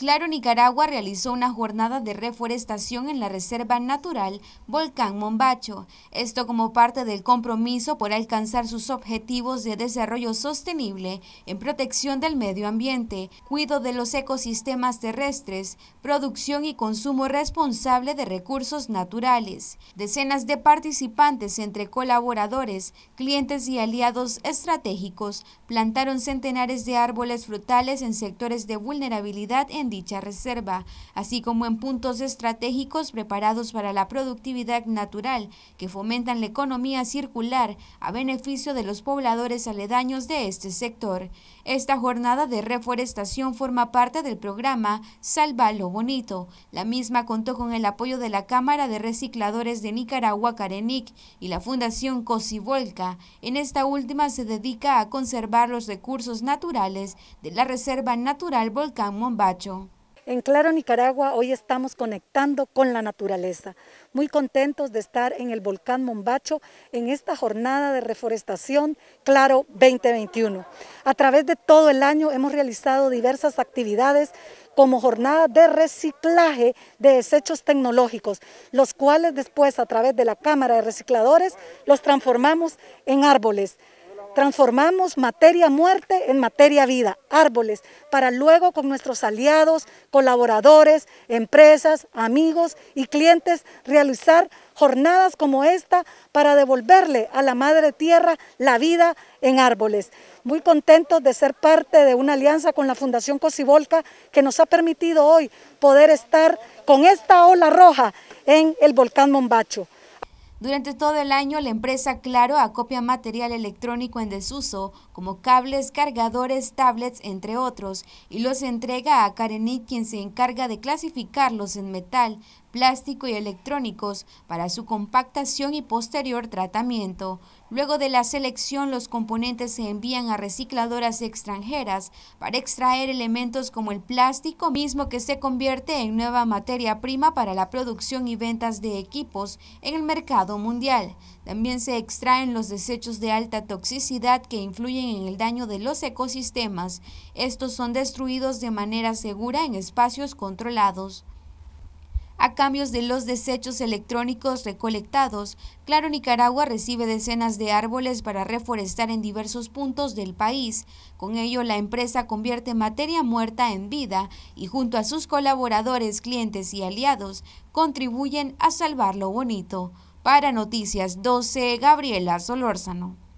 Claro Nicaragua realizó una jornada de reforestación en la Reserva Natural Volcán Mombacho, esto como parte del compromiso por alcanzar sus objetivos de desarrollo sostenible en protección del medio ambiente, cuidado de los ecosistemas terrestres, producción y consumo responsable de recursos naturales. Decenas de participantes entre colaboradores, clientes y aliados estratégicos plantaron centenares de árboles frutales en sectores de vulnerabilidad en dicha reserva, así como en puntos estratégicos preparados para la productividad natural, que fomentan la economía circular a beneficio de los pobladores aledaños de este sector. Esta jornada de reforestación forma parte del programa Salva lo Bonito. La misma contó con el apoyo de la Cámara de Recicladores de Nicaragua, Carenic, y la Fundación COSI-VOLCA. En esta última se dedica a conservar los recursos naturales de la Reserva Natural Volcán Mombacho. En Claro Nicaragua hoy estamos conectando con la naturaleza, muy contentos de estar en el volcán Mombacho en esta jornada de reforestación Claro 2021. A través de todo el año hemos realizado diversas actividades como jornada de reciclaje de desechos tecnológicos, los cuales después a través de la Cámara de Recicladores los transformamos en árboles. Transformamos materia muerte en materia vida, árboles, para luego con nuestros aliados, colaboradores, empresas, amigos y clientes realizar jornadas como esta para devolverle a la Madre Tierra la vida en árboles. Muy contentos de ser parte de una alianza con la Fundación Cosivolca que nos ha permitido hoy poder estar con esta ola roja en el volcán Mombacho. Durante todo el año, la empresa Claro acopia material electrónico en desuso, como cables, cargadores, tablets, entre otros, y los entrega a Karenit, quien se encarga de clasificarlos en metal, plástico y electrónicos para su compactación y posterior tratamiento. Luego de la selección, los componentes se envían a recicladoras extranjeras para extraer elementos como el plástico mismo que se convierte en nueva materia prima para la producción y ventas de equipos en el mercado mundial. También se extraen los desechos de alta toxicidad que influyen en el daño de los ecosistemas. Estos son destruidos de manera segura en espacios controlados a cambios de los desechos electrónicos recolectados, Claro Nicaragua recibe decenas de árboles para reforestar en diversos puntos del país. Con ello, la empresa convierte materia muerta en vida y junto a sus colaboradores, clientes y aliados, contribuyen a salvar lo bonito. Para Noticias 12, Gabriela Solórzano.